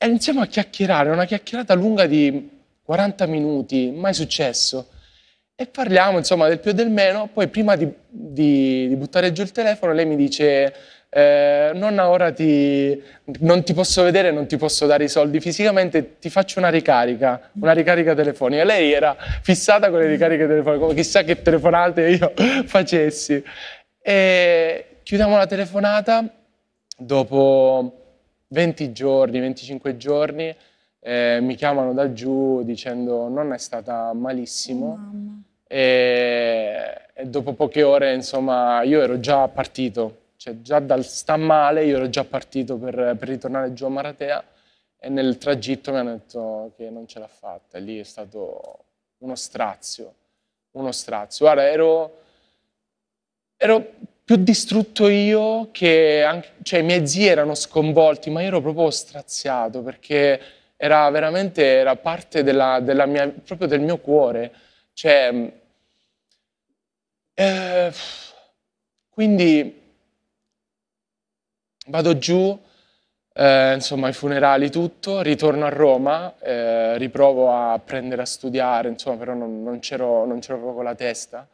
e iniziamo a chiacchierare, una chiacchierata lunga di 40 minuti, mai successo. E parliamo insomma del più e del meno, poi prima di, di, di buttare giù il telefono lei mi dice eh, nonna ora ti, non ti posso vedere, non ti posso dare i soldi fisicamente, ti faccio una ricarica, una ricarica telefonica. Lei era fissata con le ricariche telefoniche, come chissà che telefonate io facessi. E chiudiamo la telefonata, dopo 20 giorni, 25 giorni, eh, mi chiamano da giù dicendo non è stata malissimo. E, e, dopo poche ore, insomma, io ero già partito, cioè già dal sta male, io ero già partito per, per ritornare giù a Maratea e nel tragitto mi hanno detto che non ce l'ha fatta. Lì è stato uno strazio, uno strazio. Guarda, ero, ero più distrutto io che anche, cioè, i miei zii erano sconvolti, ma io ero proprio straziato perché era veramente era parte della, della mia, proprio del mio cuore. Cioè, mm, eh, quindi vado giù, eh, insomma, ai funerali tutto, ritorno a Roma, eh, riprovo a prendere a studiare, insomma, però non, non, c'ero, non c'ero proprio con la testa.